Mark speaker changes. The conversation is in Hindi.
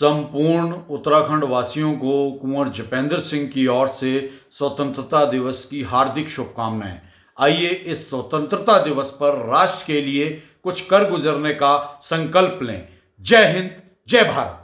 Speaker 1: संपूर्ण उत्तराखंड वासियों को कुंवर जपेंद्र सिंह की ओर से स्वतंत्रता दिवस की हार्दिक शुभकामनाएं आइए इस स्वतंत्रता दिवस पर राष्ट्र के लिए कुछ कर गुजरने का संकल्प लें जय हिंद जय भारत